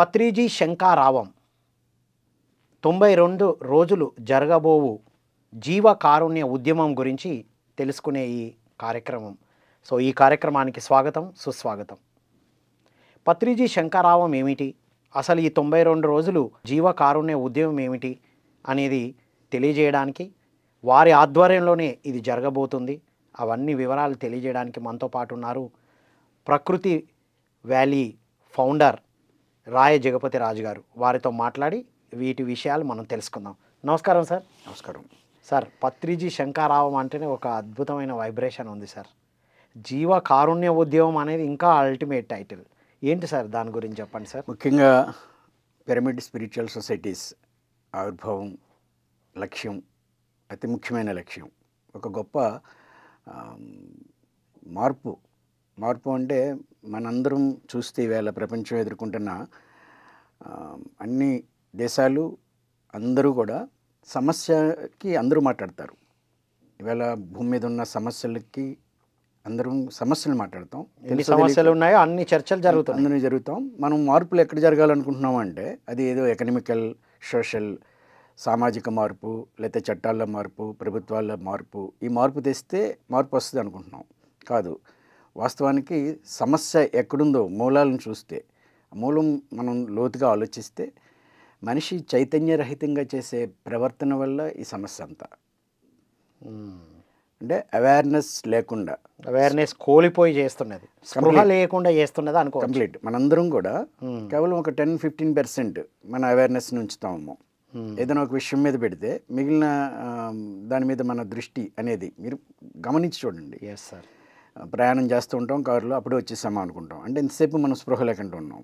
పత్రిజీ శంకారావం తొంభై రెండు రోజులు జరగబోవు జీవ కారుణ్య ఉద్యమం గురించి తెలుసుకునే ఈ కార్యక్రమం సో ఈ కార్యక్రమానికి స్వాగతం సుస్వాగతం పత్రిజీ శంకారావం ఏమిటి అసలు ఈ తొంభై రెండు రోజులు జీవ కారుణ్య ఉద్యమం ఏమిటి అనేది తెలియజేయడానికి వారి ఆధ్వర్యంలోనే ఇది జరగబోతుంది అవన్నీ వివరాలు తెలియజేయడానికి మనతో పాటు ఉన్నారు ప్రకృతి వ్యాలీ ఫౌండర్ రాయ జగపతి రాజు గారు వారితో మాట్లాడి వీటి విషయాలు మనం తెలుసుకుందాం నమస్కారం సార్ నమస్కారం సార్ పత్రిజీ శంకారావం అంటేనే ఒక అద్భుతమైన వైబ్రేషన్ ఉంది సార్ జీవ కారుణ్య ఉద్యమం అనేది ఇంకా అల్టిమేట్ టైటిల్ ఏంటి సార్ దాని గురించి చెప్పండి సార్ ముఖ్యంగా పిరమిడ్ స్పిరిచువల్ సొసైటీస్ ఆవిర్భావం లక్ష్యం అతి ముఖ్యమైన లక్ష్యం ఒక గొప్ప మార్పు మార్పు అంటే మనందరం చూస్తే ఈవేళ ప్రపంచం ఎదుర్కొంటున్న అన్ని దేశాలు అందరూ కూడా సమస్యకి అందరూ మాట్లాడతారు ఈవేళ భూమి మీద ఉన్న సమస్యలకి అందరం సమస్యలు మాట్లాడతాం ఎన్ని సమస్యలు ఉన్నాయో అన్ని చర్చలు జరుగుతాయి అందరినీ జరుగుతాం మనం మార్పులు ఎక్కడ జరగాలనుకుంటున్నాం అంటే అది ఏదో ఎకనమికల్ సోషల్ సామాజిక మార్పు లేకపోతే చట్టాల మార్పు ప్రభుత్వాల మార్పు ఈ మార్పు తెస్తే మార్పు వస్తుంది అనుకుంటున్నాం కాదు వాస్తవానికి సమస్య ఎక్కడుందో మూలాలను చూస్తే మూలం మనం లోతుగా ఆలోచిస్తే మనిషి చైతన్యరహితంగా చేసే ప్రవర్తన వల్ల ఈ సమస్య అంతా అంటే అవేర్నెస్ లేకుండా అవేర్నెస్ కోల్పోయి చేస్తున్నది లేకుండా చేస్తున్నది అనుకో కంప్లీట్ మనందరం కూడా కేవలం ఒక టెన్ ఫిఫ్టీన్ పర్సెంట్ మన అవేర్నెస్ ఉంచుతాము ఏదైనా ఒక విషయం మీద పెడితే మిగిలిన దాని మీద మన దృష్టి అనేది మీరు గమనించి చూడండి ఎస్ సార్ ప్రయాణం చేస్తూ ఉంటాం కారులో అప్పుడే వచ్చేసామా అనుకుంటాం అంటే ఇంతసేపు మనం స్పృహ లేకుండా ఉన్నాం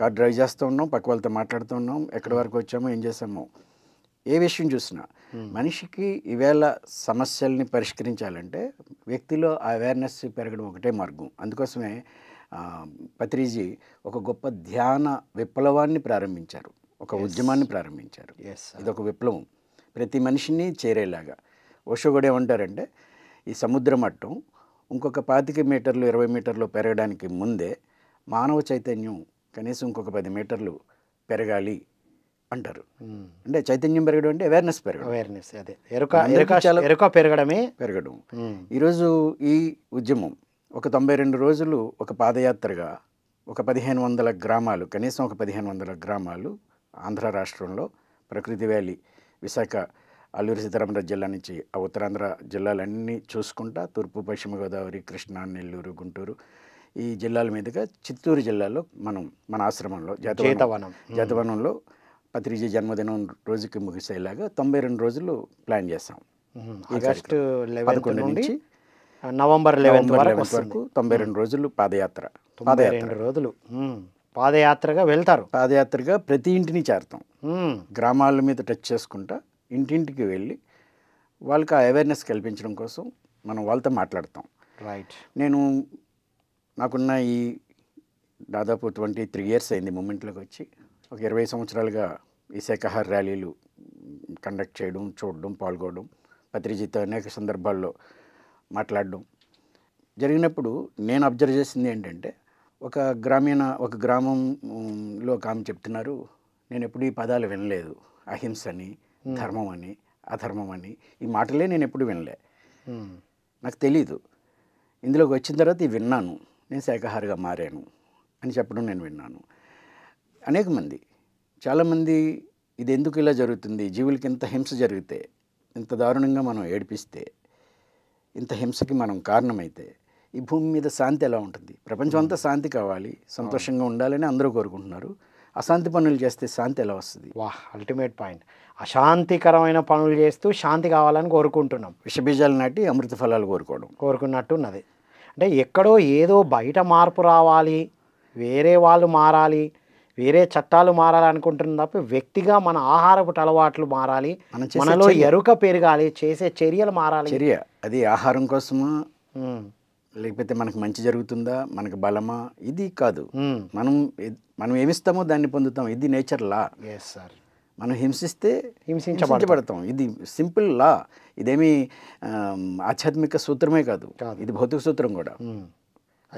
కార్ డ్రైవ్ చేస్తూ ఉన్నాం పక్క వాళ్ళతో మాట్లాడుతూ ఉన్నాం ఎక్కడి వరకు వచ్చామో ఏం చేసామో ఏ విషయం చూసినా మనిషికి ఈవేళ సమస్యల్ని పరిష్కరించాలంటే వ్యక్తిలో అవేర్నెస్ పెరగడం ఒకటే మార్గం అందుకోసమే పత్రిజీ ఒక గొప్ప ధ్యాన విప్లవాన్ని ప్రారంభించారు ఒక ఉద్యమాన్ని ప్రారంభించారు ఇది ఒక విప్లవం ప్రతి మనిషిని చేరేలాగా ఓషో కూడా ఏమంటారంటే ఈ సముద్ర మట్టం ఇంకొక పాతిక మీటర్లు ఇరవై మీటర్లు పెరగడానికి ముందే మానవ చైతన్యం కనీసం ఇంకొక పది మీటర్లు పెరగాలి అంటారు అంటే చైతన్యం పెరగడం అంటే అవేర్నెస్ పెరగడం అవేర్నెస్ అదే ఎరుక ఎరుక పెరగడమే పెరగడం ఈరోజు ఈ ఉద్యమం ఒక తొంభై రెండు రోజులు ఒక పాదయాత్రగా ఒక పదిహేను వందల గ్రామాలు కనీసం ఒక పదిహేను వందల గ్రామాలు ఆంధ్ర రాష్ట్రంలో ప్రకృతి వ్యాలీ విశాఖ అల్లూరి సీతారామరాజు జిల్లా నుంచి ఆ ఉత్తరాంధ్ర జిల్లాలన్నీ చూసుకుంటా తూర్పు పశ్చిమ గోదావరి కృష్ణా నెల్లూరు గుంటూరు ఈ జిల్లాల మీదుగా చిత్తూరు జిల్లాలో మనం మన ఆశ్రమంలో జాతవనం జాతవనంలో పత్రిజ జన్మదినం రోజుకి ముగిసేలాగా తొంభై రెండు రోజులు ప్లాన్ చేస్తాం ఆగస్టు నుంచి నవంబర్ లెవెన్త్ వరకు తొంభై రెండు రోజులు పాదయాత్ర పాదయాత్ర రోజులు పాదయాత్రగా వెళ్తారు పాదయాత్రగా ప్రతి ఇంటిని చేరుతాం గ్రామాల మీద టచ్ చేసుకుంటా ఇంటింటికి వెళ్ళి వాళ్ళకి ఆ అవేర్నెస్ కల్పించడం కోసం మనం వాళ్ళతో మాట్లాడతాం రైట్ నేను నాకున్న ఈ దాదాపు ట్వంటీ త్రీ ఇయర్స్ అయింది మూమెంట్లోకి వచ్చి ఒక ఇరవై సంవత్సరాలుగా ఈ శాఖాహార ర్యాలీలు కండక్ట్ చేయడం చూడడం పాల్గొనడం పత్రికతో అనేక సందర్భాల్లో మాట్లాడడం జరిగినప్పుడు నేను అబ్జర్వ్ చేసింది ఏంటంటే ఒక గ్రామీణ ఒక గ్రామంలో ఒక ఆమె చెప్తున్నారు నేను ఎప్పుడు ఈ పదాలు వినలేదు అహింసని ధర్మం అని అధర్మం అని ఈ మాటలే నేను ఎప్పుడు వినలే నాకు తెలీదు ఇందులోకి వచ్చిన తర్వాత ఇవి విన్నాను నేను శాఖాహారిగా మారాను అని చెప్పడం నేను విన్నాను అనేక మంది చాలామంది ఇది ఎందుకు ఇలా జరుగుతుంది జీవులకి ఇంత హింస జరిగితే ఇంత దారుణంగా మనం ఏడిపిస్తే ఇంత హింసకి మనం కారణమైతే ఈ భూమి మీద శాంతి ఎలా ఉంటుంది ప్రపంచం అంతా శాంతి కావాలి సంతోషంగా ఉండాలని అందరూ కోరుకుంటున్నారు అశాంతి పనులు చేస్తే శాంతి ఎలా వస్తుంది వాహ్ అల్టిమేట్ పాయింట్ అశాంతికరమైన పనులు చేస్తూ శాంతి కావాలని కోరుకుంటున్నాం విషబీజాలు నాటి అమృత ఫలాలు కోరుకోవడం కోరుకున్నట్టు ఉన్నది అంటే ఎక్కడో ఏదో బయట మార్పు రావాలి వేరే వాళ్ళు మారాలి వేరే చట్టాలు మారాలి అనుకుంటున్న తప్ప వ్యక్తిగా మన ఆహారపు అలవాట్లు మారాలి మనలో ఎరుక పెరగాలి చేసే చర్యలు మారాలి చర్య అది ఆహారం కోసమా లేకపోతే మనకు మంచి జరుగుతుందా మనకు బలమా ఇది కాదు మనం మనం ఏమిస్తామో దాన్ని పొందుతాం ఇది నేచర్ లా ఎస్ సార్ మనం హింసిస్తే హింసించబడతాం ఇది సింపుల్ లా ఇదేమి ఆధ్యాత్మిక సూత్రమే కాదు ఇది భౌతిక సూత్రం కూడా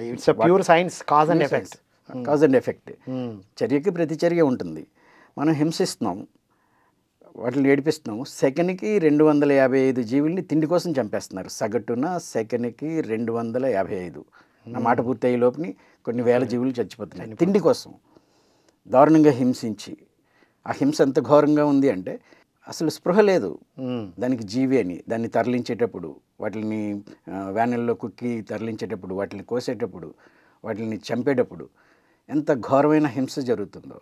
it's pure science cause and effect cause and effect చర్యకి చర్య ఉంటుంది మనం హింసిస్తున్నాం వాటిని ఏడిపిస్తున్నాము సెకండ్కి రెండు వందల యాభై ఐదు జీవుల్ని తిండి కోసం చంపేస్తున్నారు సగటున సెకండ్కి రెండు వందల యాభై ఐదు నా మాట పూర్తయ్యే లోపుని కొన్ని వేల జీవులు చచ్చిపోతున్నాయి తిండి కోసం దారుణంగా హింసించి ఆ హింస ఎంత ఘోరంగా ఉంది అంటే అసలు స్పృహ లేదు దానికి జీవి అని దాన్ని తరలించేటప్పుడు వాటిని వ్యానల్లో కుక్కి తరలించేటప్పుడు వాటిని కోసేటప్పుడు వాటిని చంపేటప్పుడు ఎంత ఘోరమైన హింస జరుగుతుందో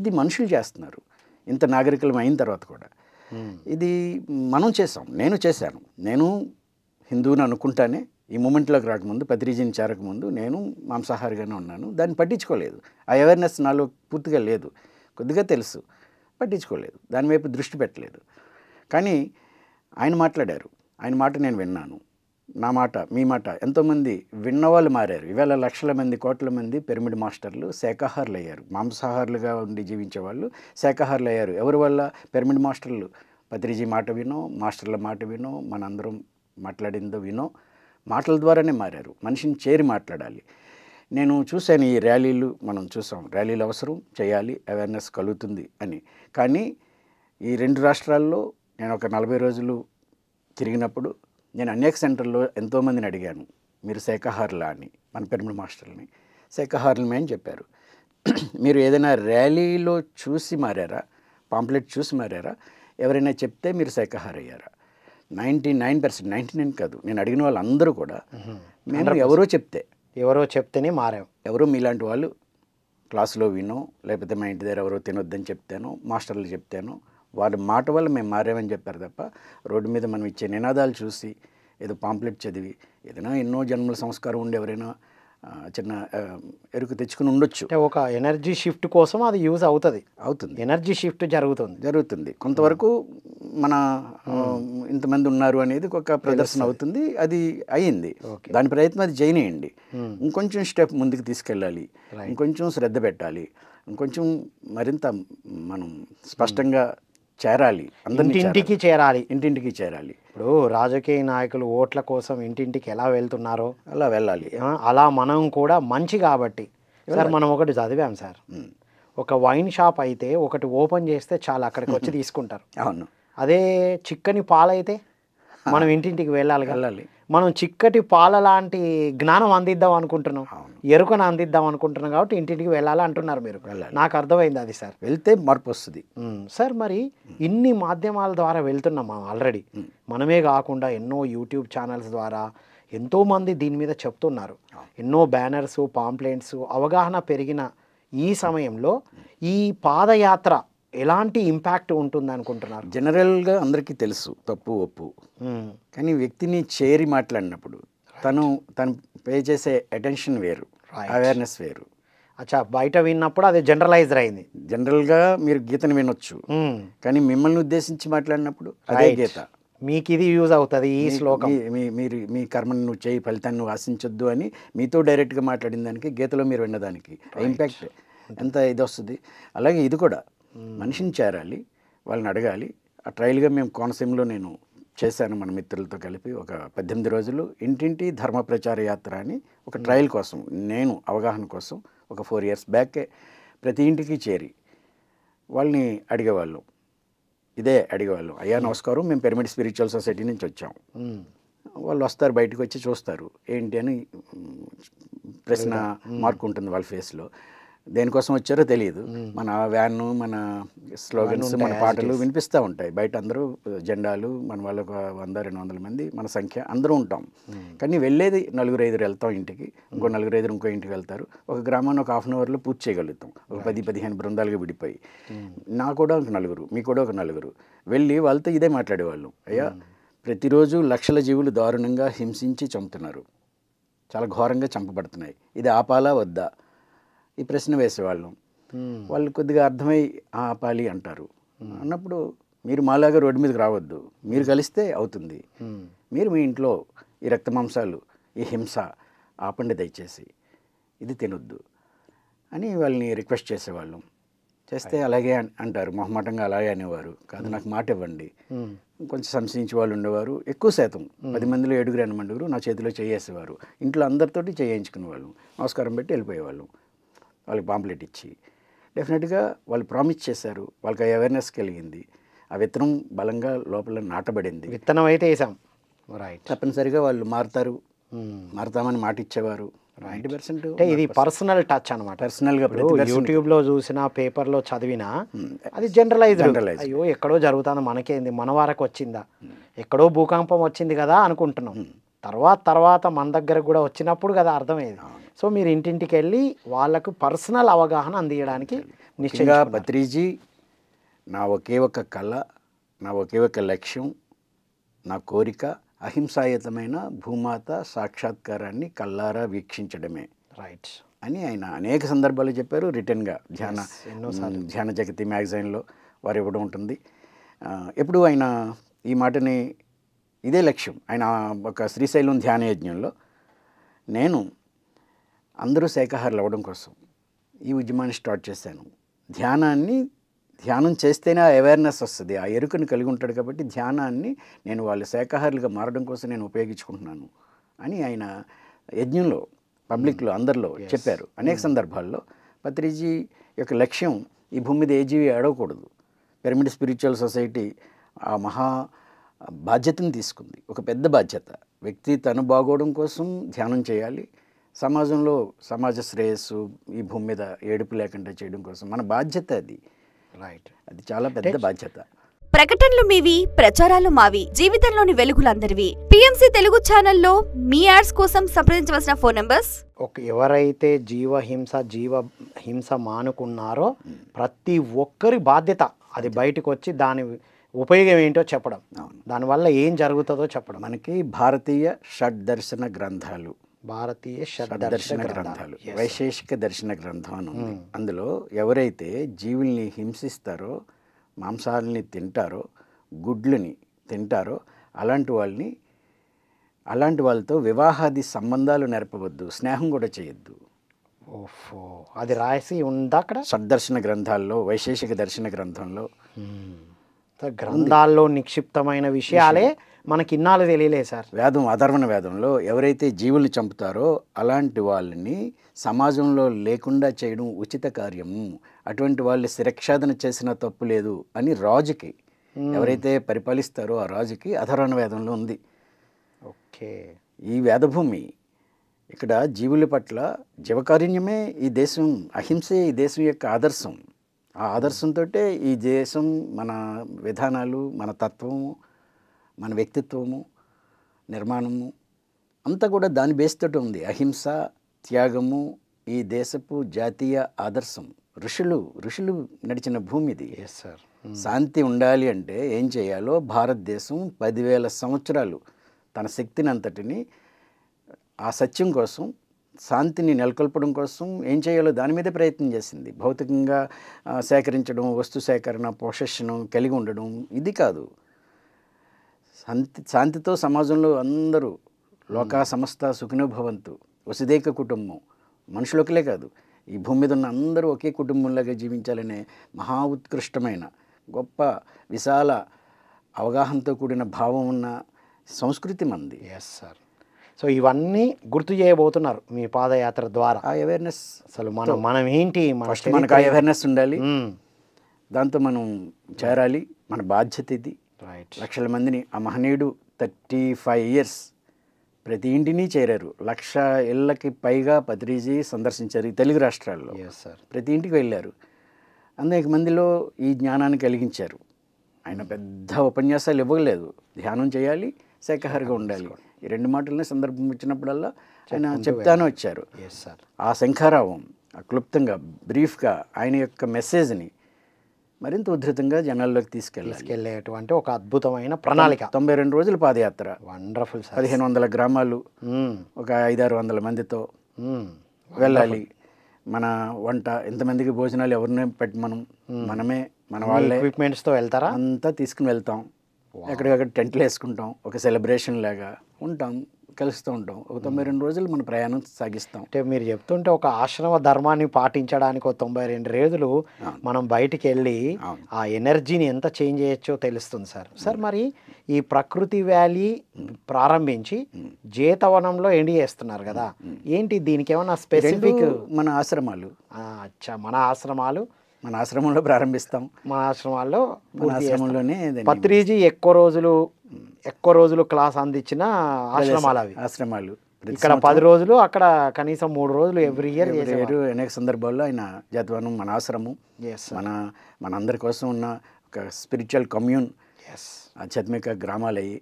ఇది మనుషులు చేస్తున్నారు ఇంత నాగరికులం అయిన తర్వాత కూడా ఇది మనం చేసాం నేను చేశాను నేను హిందువుని అనుకుంటానే ఈ మూమెంట్లోకి రాకముందు పత్రిజీని చేరకముందు నేను మాంసాహారిగానే ఉన్నాను దాన్ని పట్టించుకోలేదు ఆ అవేర్నెస్ నాలో పూర్తిగా లేదు కొద్దిగా తెలుసు పట్టించుకోలేదు దాని వైపు దృష్టి పెట్టలేదు కానీ ఆయన మాట్లాడారు ఆయన మాట నేను విన్నాను నా మాట మీ మాట ఎంతోమంది విన్నవాళ్ళు మారారు ఇవాళ లక్షల మంది కోట్ల మంది పిరమిడ్ మాస్టర్లు శాఖాహారులు అయ్యారు మాంసాహారులుగా ఉండి జీవించే వాళ్ళు శాఖాహారులు అయ్యారు ఎవరి వల్ల పిరమిడ్ మాస్టర్లు పత్రిజీ మాట వినో మాస్టర్ల మాట వినో మనందరం మాట్లాడిందో వినో మాటల ద్వారానే మారారు మనిషిని చేరి మాట్లాడాలి నేను చూశాను ఈ ర్యాలీలు మనం చూసాం ర్యాలీలు అవసరం చేయాలి అవేర్నెస్ కలుగుతుంది అని కానీ ఈ రెండు రాష్ట్రాల్లో నేను ఒక నలభై రోజులు తిరిగినప్పుడు నేను అనేక సెంటర్లో ఎంతోమందిని అడిగాను మీరు శాఖాహారులా అని మన పెరుమిడి మాస్టర్ని శాఖాహారులమే అని చెప్పారు మీరు ఏదైనా ర్యాలీలో చూసి మారారా పాంప్లెట్ చూసి మారారా ఎవరైనా చెప్తే మీరు శాఖాహారయ్యారా అయ్యారా ninety nine percent ninety nine కాదు నేను అడిగిన వాళ్ళందరూ కూడా మేము ఎవరో చెప్తే ఎవరో చెప్తేనే మారాం ఎవరో మీలాంటి వాళ్ళు క్లాసులో వినో లేకపోతే మా ఇంటి దగ్గర ఎవరో తినొద్దని చెప్తాను మాస్టర్లు చెప్తాను వారి మాట వల్ల మేము మారామని చెప్పారు తప్ప రోడ్డు మీద మనం ఇచ్చే నినాదాలు చూసి ఏదో పాంప్లెట్ చదివి ఏదైనా ఎన్నో జన్మల సంస్కారం ఉండి ఎవరైనా చిన్న ఎరుకు తెచ్చుకుని ఉండొచ్చు ఒక ఎనర్జీ షిఫ్ట్ కోసం అది యూజ్ అవుతుంది అవుతుంది ఎనర్జీ షిఫ్ట్ జరుగుతుంది జరుగుతుంది కొంతవరకు మన ఇంతమంది ఉన్నారు అనేది ఒక ప్రదర్శన అవుతుంది అది అయ్యింది దాని ప్రయత్నం అది జైన్ అయ్యండి ఇంకొంచెం స్టెప్ ముందుకు తీసుకెళ్ళాలి ఇంకొంచెం శ్రద్ధ పెట్టాలి ఇంకొంచెం మరింత మనం స్పష్టంగా చేరాలి ఇంటింటికి చేరాలి ఇంటింటికి చేరాలి ఇప్పుడు రాజకీయ నాయకులు ఓట్ల కోసం ఇంటింటికి ఎలా వెళ్తున్నారో అలా వెళ్ళాలి అలా మనం కూడా మంచి కాబట్టి సార్ మనం ఒకటి చదివాం సార్ ఒక వైన్ షాప్ అయితే ఒకటి ఓపెన్ చేస్తే చాలా అక్కడికి వచ్చి తీసుకుంటారు అవును అదే చిక్కని పాలైతే మనం ఇంటింటికి వెళ్ళాలి వెళ్ళాలి మనం చిక్కటి పాల లాంటి జ్ఞానం అందిద్దాం అనుకుంటున్నాం ఎరుకను అందిద్దాం అనుకుంటున్నాం కాబట్టి ఇంటింటికి వెళ్ళాలి అంటున్నారు మీరు నాకు అర్థమైంది అది సార్ వెళ్తే మార్పు వస్తుంది సార్ మరి ఇన్ని మాధ్యమాల ద్వారా వెళ్తున్నాం మనం ఆల్రెడీ మనమే కాకుండా ఎన్నో యూట్యూబ్ ఛానల్స్ ద్వారా ఎంతోమంది దీని మీద చెప్తున్నారు ఎన్నో బ్యానర్స్ పాంప్లెంట్స్ అవగాహన పెరిగిన ఈ సమయంలో ఈ పాదయాత్ర ఎలాంటి ఇంపాక్ట్ ఉంటుంది అనుకుంటున్నారు జనరల్గా అందరికీ తెలుసు తప్పు ఒప్పు కానీ వ్యక్తిని చేరి మాట్లాడినప్పుడు తను తను పే చేసే అటెన్షన్ వేరు అవేర్నెస్ వేరు అచ్చా బయట విన్నప్పుడు అది జనరలైజర్ అయింది జనరల్గా మీరు గీతను వినొచ్చు కానీ మిమ్మల్ని ఉద్దేశించి మాట్లాడినప్పుడు అదే గీత మీకు ఇది యూజ్ అవుతుంది ఈ శ్లోకం మీ మీరు మీ కర్మను నువ్వు చేయి ఫలితాన్ని నువ్వు ఆశించొద్దు అని మీతో డైరెక్ట్గా మాట్లాడిన దానికి గీతలో మీరు విన్నదానికి ఇంపాక్ట్ ఎంత ఇది వస్తుంది అలాగే ఇది కూడా మనిషిని చేరాలి వాళ్ళని అడగాలి ఆ ట్రయల్గా మేము కోనసీమలో నేను చేశాను మన మిత్రులతో కలిపి ఒక పద్దెనిమిది రోజులు ఇంటింటి ధర్మ ప్రచార యాత్ర అని ఒక ట్రయల్ కోసం నేను అవగాహన కోసం ఒక ఫోర్ ఇయర్స్ బ్యాకే ప్రతి ఇంటికి చేరి వాళ్ళని అడిగేవాళ్ళం ఇదే అడిగేవాళ్ళు అయ్యా నమస్కారం మేము పిరమిడ్ స్పిరిచువల్ సొసైటీ నుంచి వచ్చాము వాళ్ళు వస్తారు బయటకు వచ్చి చూస్తారు ఏంటి అని ప్రశ్న మార్కు ఉంటుంది వాళ్ళ ఫేస్లో దేనికోసం వచ్చారో తెలియదు మన వ్యాన్ మన స్లోగన్స్ మన పాటలు వినిపిస్తూ ఉంటాయి బయట అందరూ జెండాలు మన వాళ్ళు ఒక వంద రెండు వందల మంది మన సంఖ్య అందరూ ఉంటాం కానీ వెళ్ళేది నలుగురు ఐదురు వెళ్తాం ఇంటికి ఇంకో నలుగురు ఐదురు ఇంకో ఇంటికి వెళ్తారు ఒక గ్రామాన్ని ఒక హాఫ్ అన్ అవర్లో పూర్తి చేయగలుగుతాం ఒక పది పదిహేను బృందాలుగా విడిపోయి నా కూడా ఒక నలుగురు మీ కూడా ఒక నలుగురు వెళ్ళి వాళ్ళతో ఇదే మాట్లాడేవాళ్ళం అయ్యా ప్రతిరోజు లక్షల జీవులు దారుణంగా హింసించి చంపుతున్నారు చాలా ఘోరంగా చంపబడుతున్నాయి ఇది ఆపాలా వద్దా ఈ ప్రశ్న వేసేవాళ్ళం వాళ్ళు కొద్దిగా అర్థమై ఆపాలి అంటారు అన్నప్పుడు మీరు మాలాగా రోడ్డు మీదకి రావద్దు మీరు కలిస్తే అవుతుంది మీరు మీ ఇంట్లో ఈ రక్త మాంసాలు ఈ హింస ఆపండి దయచేసి ఇది తినొద్దు అని వాళ్ళని రిక్వెస్ట్ చేసేవాళ్ళం చేస్తే అలాగే అంటారు మొహమాటంగా అలాగే అనేవారు కాదు నాకు మాట ఇవ్వండి కొంచెం సంశయించే వాళ్ళు ఉండేవారు ఎక్కువ శాతం పది మందిలో ఏడుగురు ఎనమండుగురు నా చేతిలో చేసేవారు ఇంట్లో అందరితోటి చేయించుకునేవాళ్ళు నమస్కారం పెట్టి వెళ్ళిపోయేవాళ్ళం వాళ్ళకి పాంప్లెట్ ఇచ్చి డెఫినెట్గా వాళ్ళు ప్రామిస్ చేశారు వాళ్ళకి అవేర్నెస్ కలిగింది ఆ విత్తనం బలంగా లోపల నాటబడింది విత్తనం అయితే వేసాం రైట్ తప్పనిసరిగా వాళ్ళు మారుతారు hmm. మారుతామని మాట ఇచ్చేవారు నైంటీ పర్సెంట్ అంటే ఇది పర్సనల్ టచ్ అనమాట పర్సనల్గా యూట్యూబ్లో చూసిన పేపర్లో చదివినా hmm. అది జనరలైజ్ జనరలైజ్ అయ్యో ఎక్కడో జరుగుతుంది మనకేంది మన వారకు వచ్చిందా hmm. ఎక్కడో భూకంపం వచ్చింది కదా అనుకుంటున్నాం తర్వాత తర్వాత మన దగ్గరకు కూడా వచ్చినప్పుడు కదా అర్థమయ్యేది సో మీరు ఇంటింటికి వెళ్ళి వాళ్ళకు పర్సనల్ అవగాహన అందించడానికి నిశ్చయంగా భద్రీజీ నా ఒకే ఒక కళ నా ఒకే ఒక లక్ష్యం నా కోరిక అహింసాయుతమైన భూమాత సాక్షాత్కారాన్ని కల్లారా వీక్షించడమే రైట్ అని ఆయన అనేక సందర్భాలు చెప్పారు రిటర్న్గా ధ్యాన ధ్యాన జగతి మ్యాగజైన్లో వారు ఇవ్వడం ఉంటుంది ఎప్పుడు ఆయన ఈ మాటని ఇదే లక్ష్యం ఆయన ఒక శ్రీశైలం ధ్యాన యజ్ఞంలో నేను అందరూ శాఖాహారులు అవ్వడం కోసం ఈ ఉద్యమాన్ని స్టార్ట్ చేశాను ధ్యానాన్ని ధ్యానం చేస్తేనే ఆ అవేర్నెస్ వస్తుంది ఆ ఎరుకను కలిగి ఉంటాడు కాబట్టి ధ్యానాన్ని నేను వాళ్ళు శాఖాహారులుగా మారడం కోసం నేను ఉపయోగించుకుంటున్నాను అని ఆయన యజ్ఞంలో పబ్లిక్లో hmm. అందరిలో చెప్పారు అనేక hmm. సందర్భాల్లో పత్రిజీ యొక్క లక్ష్యం ఈ భూమి మీద ఏ జీవి ఏడవకూడదు పిరమిడ్ స్పిరిచువల్ సొసైటీ ఆ మహా బాధ్యతను తీసుకుంది ఒక పెద్ద బాధ్యత వ్యక్తి తను బాగోవడం కోసం ధ్యానం చేయాలి సమాజంలో సమాజ శ్రేయస్సు ఈ భూమి మీద ఏడుపు లేకుండా చేయడం కోసం మన బాధ్యత అది రైట్ అది చాలా పెద్ద బాధ్యత ప్రకటనలు మీవి ప్రచారాలు మావి జీవితంలోని వెలుగులందరివి పిఎంసి తెలుగు ఛానల్లో మీ యాడ్స్ కోసం సంప్రదించవలసిన ఫోన్ నంబర్స్ ఎవరైతే జీవ హింస జీవ హింస మానుకున్నారో hmm. ప్రతి ఒక్కరి బాధ్యత అది బయటకు వచ్చి దాని ఉపయోగం ఏంటో చెప్పడం దానివల్ల ఏం జరుగుతుందో చెప్పడం మనకి భారతీయ షడ్ దర్శన గ్రంథాలు భారతీయ దర్శన గ్రంథాలు వైశేషిక దర్శన గ్రంథం అని ఉంది అందులో ఎవరైతే జీవుల్ని హింసిస్తారో మాంసాలని తింటారో గుడ్లని తింటారో అలాంటి వాళ్ళని అలాంటి వాళ్ళతో వివాహాది సంబంధాలు నెరపవద్దు స్నేహం కూడా చేయొద్దు ఓహో అది రాసి ఉందా అక్కడ సద్దర్శన గ్రంథాల్లో వైశేషిక దర్శన గ్రంథంలో hmm. గ్రంథాల్లో నిక్షిప్తమైన విషయాలే మనకి ఇన్నాళ్ళు తెలియలేదు సార్ వేదం అధర్వణ వేదంలో ఎవరైతే జీవులు చంపుతారో అలాంటి వాళ్ళని సమాజంలో లేకుండా చేయడం ఉచిత కార్యము అటువంటి వాళ్ళు శిరక్షాదన చేసిన తప్పు లేదు అని రాజుకి ఎవరైతే పరిపాలిస్తారో ఆ రాజుకి అధర్వణ వేదంలో ఉంది ఓకే ఈ వేదభూమి ఇక్కడ జీవుల పట్ల జీవకారుణ్యమే ఈ దేశం అహింసే ఈ దేశం యొక్క ఆదర్శం ఆ ఆదర్శంతో ఈ దేశం మన విధానాలు మన తత్వం మన వ్యక్తిత్వము నిర్మాణము అంతా కూడా దాని బేస్ తోటి ఉంది అహింస త్యాగము ఈ దేశపు జాతీయ ఆదర్శం ఋషులు ఋషులు నడిచిన భూమి ఇది సార్ hmm. శాంతి ఉండాలి అంటే ఏం చేయాలో భారతదేశం పదివేల సంవత్సరాలు తన శక్తిని అంతటిని ఆ సత్యం కోసం శాంతిని నెలకొల్పడం కోసం ఏం చేయాలో దాని మీదే ప్రయత్నం చేసింది భౌతికంగా సేకరించడం వస్తు సేకరణ పొసెషన్ కలిగి ఉండడం ఇది కాదు శాంతి శాంతితో సమాజంలో అందరూ లోక సంస్థ సుఖినోభవంతు వసుదేక కుటుంబం మనుషులకులే కాదు ఈ భూమి మీద ఉన్న అందరూ ఒకే కుటుంబంలాగా జీవించాలనే మహా ఉత్కృష్టమైన గొప్ప విశాల అవగాహనతో కూడిన భావం ఉన్న సంస్కృతి మంది ఎస్ సార్ సో ఇవన్నీ గుర్తు చేయబోతున్నారు మీ పాదయాత్ర ద్వారా ఆ అవేర్నెస్ అసలు మనం మనం ఏంటి మనకు ఆ అవేర్నెస్ ఉండాలి దాంతో మనం చేరాలి మన బాధ్యత ఇది లక్షల మందిని ఆ మహనీయుడు థర్టీ ఫైవ్ ఇయర్స్ ప్రతి ఇంటిని చేరారు లక్ష ఇళ్ళకి పైగా పత్రిజీ సందర్శించారు ఈ తెలుగు రాష్ట్రాల్లో సార్ ప్రతి ఇంటికి వెళ్ళారు అనేక మందిలో ఈ జ్ఞానాన్ని కలిగించారు ఆయన పెద్ద ఉపన్యాసాలు ఇవ్వలేదు ధ్యానం చేయాలి శాఖాహారిగా ఉండాలి ఈ రెండు మాటలనే సందర్భం వచ్చినప్పుడల్లా ఆయన చెప్తానే వచ్చారు ఆ శంఖారావం క్లుప్తంగా బ్రీఫ్గా ఆయన యొక్క మెసేజ్ని మరింత ఉధృతంగా జనాల్లోకి తీసుకెళ్ళి తీసుకెళ్లేటువంటి ఒక అద్భుతమైన ప్రణాళిక తొంభై రెండు రోజుల పాదయాత్ర వండర్ఫుల్ పదిహేను వందల గ్రామాలు hmm. ఒక ఐదారు వందల మందితో hmm. Hmm. వెళ్ళాలి మన వంట ఎంతమందికి భోజనాలు ఎవరినే పెట్టి మనం మనమే మన వాళ్ళే ఎక్విప్మెంట్స్తో వెళ్తారా అంతా తీసుకుని వెళ్తాం ఎక్కడికక్కడ టెంట్లు వేసుకుంటాం ఒక సెలబ్రేషన్ లాగా ఉంటాం కలుస్తూ ఉంటాం ఒక తొంభై రెండు రోజులు మన ప్రయాణం సాగిస్తాం అంటే మీరు చెప్తుంటే ఒక ఆశ్రమ ధర్మాన్ని పాటించడానికి ఒక తొంభై రెండు రోజులు మనం బయటికి వెళ్ళి ఆ ఎనర్జీని ఎంత చేంజ్ చేయొచ్చో తెలుస్తుంది సార్ సార్ మరి ఈ ప్రకృతి వ్యాలీ ప్రారంభించి జీతవనంలో ఎండి చేస్తున్నారు కదా ఏంటి దీనికి ఏమైనా స్పెసిఫిక్ మన ఆశ్రమాలు అచ్చా మన ఆశ్రమాలు మన ఆశ్రమంలో ప్రారంభిస్తాం మన ఆశ్రమాల్లో మన ఆశ్రమంలోనే పత్రిజీ ఎక్కువ రోజులు ఎక్కువ రోజులు క్లాస్ అందించిన ఆశ్రమాలు అవి ఆశ్రమాలు ఇక్కడ పది రోజులు అక్కడ కనీసం మూడు రోజులు ఎవ్రీ ఇయర్ చేశారు అనేక సందర్భాల్లో ఆయన జద్వనం మన ఆశ్రమం మన మనందరి కోసం ఉన్న ఒక స్పిరిచువల్ కమ్యూన్ ఎస్ ఆధ్యాత్మిక అయ్యి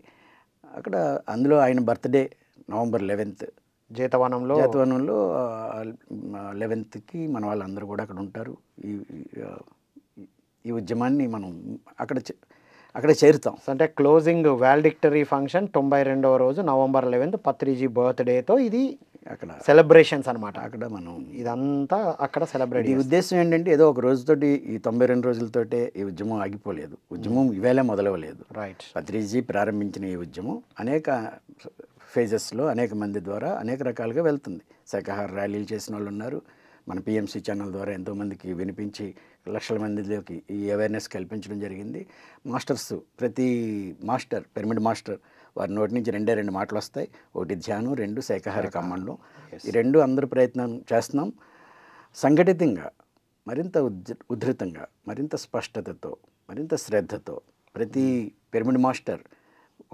అక్కడ అందులో ఆయన బర్త్డే నవంబర్ లెవెన్త్ జీతవనంలో జీతవనంలో లెవెన్త్కి మన వాళ్ళందరూ కూడా అక్కడ ఉంటారు ఈ ఈ ఉద్యమాన్ని మనం అక్కడ అక్కడే చేరుతాం అంటే క్లోజింగ్ వ్యాలిడిక్టరీ ఫంక్షన్ తొంభై రెండవ రోజు నవంబర్ లెవెన్త్ పత్రిజీ బర్త్డేతో ఇది అక్కడ సెలబ్రేషన్స్ అనమాట అక్కడ మనం ఇదంతా అక్కడ సెలబ్రేట్ ఈ ఉద్దేశం ఏంటంటే ఏదో ఒక రోజుతోటి ఈ తొంభై రెండు రోజులతోటే ఈ ఉద్యమం ఆగిపోలేదు ఉద్యమం hmm. ఇవేళ మొదలవలేదు రైట్ పత్రిజీ ప్రారంభించిన ఈ ఉద్యమం అనేక ఫేజెస్లో అనేక మంది ద్వారా అనేక రకాలుగా వెళ్తుంది శాఖాహార ర్యాలీలు చేసిన వాళ్ళు ఉన్నారు మన పిఎంసీ ఛానల్ ద్వారా ఎంతోమందికి వినిపించి లక్షల మందిలోకి ఈ అవేర్నెస్ కల్పించడం జరిగింది మాస్టర్స్ ప్రతి మాస్టర్ పిరమిడ్ మాస్టర్ వారి నోటి నుంచి రెండే రెండు మాటలు వస్తాయి ఒకటి ధ్యానం రెండు శాఖాహార కమ్మంలో ఈ రెండు అందరూ ప్రయత్నం చేస్తున్నాం సంఘటితంగా మరింత ఉధృతంగా మరింత స్పష్టతతో మరింత శ్రద్ధతో ప్రతి పిరమిడ్ మాస్టర్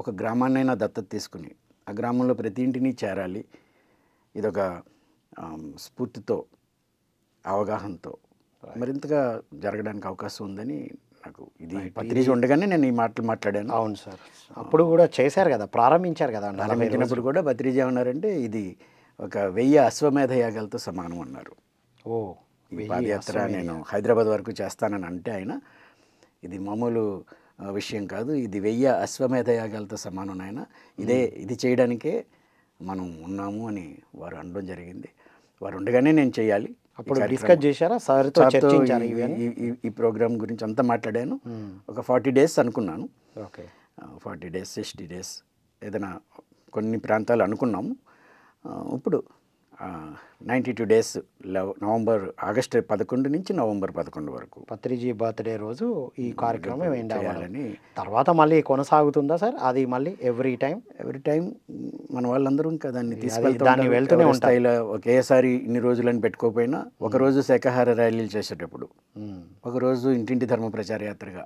ఒక గ్రామాన్నైనా దత్తత తీసుకుని ఆ గ్రామంలో ప్రతి ఇంటిని చేరాలి ఇదొక స్ఫూర్తితో అవగాహనతో మరింతగా జరగడానికి అవకాశం ఉందని నాకు ఇది పత్రిక ఉండగానే నేను ఈ మాటలు మాట్లాడాను అవును సార్ అప్పుడు కూడా చేశారు కదా ప్రారంభించారు కదా ప్రారంభించినప్పుడు కూడా భద్రీజీ ఏమన్నారంటే ఇది ఒక వెయ్యి అశ్వమేధ యాగాలతో సమానం అన్నారు ఓ పాదయాత్ర నేను హైదరాబాద్ వరకు చేస్తానని అంటే ఆయన ఇది మామూలు విషయం కాదు ఇది వెయ్యి అశ్వమేధ యాగాలతో సమానం ఆయన ఇదే ఇది చేయడానికే మనం ఉన్నాము అని వారు అనడం జరిగింది వారు ఉండగానే నేను చేయాలి అప్పుడు డిస్కస్ చేశారా సార్తో చర్చించారు ఈ ప్రోగ్రామ్ గురించి అంతా మాట్లాడాను ఒక ఫార్టీ డేస్ అనుకున్నాను okay forty days sixty days ఏదైనా కొన్ని ప్రాంతాలు అనుకున్నాము ఇప్పుడు ninety two days November August పదకొండు నుంచి నవంబర్ పదకొండు వరకు పత్రిజీ బర్త్డే రోజు ఈ కార్యక్రమం ఏం చేయాలని తర్వాత మళ్ళీ కొనసాగుతుందా సార్ అది మళ్ళీ ఎవ్రీ టైం ఎవ్రీ టైం మన వాళ్ళందరూ ఇంకా దాన్ని తీసుకెళ్తాన్ని వెళ్తూనే ఉంటాయి ఇలా ఒకేసారి ఇన్ని రోజులని పెట్టుకోకపోయినా ఒకరోజు శాఖాహార ర్యాలీలు చేసేటప్పుడు ఒకరోజు ఇంటింటి ధర్మ ప్రచార యాత్రగా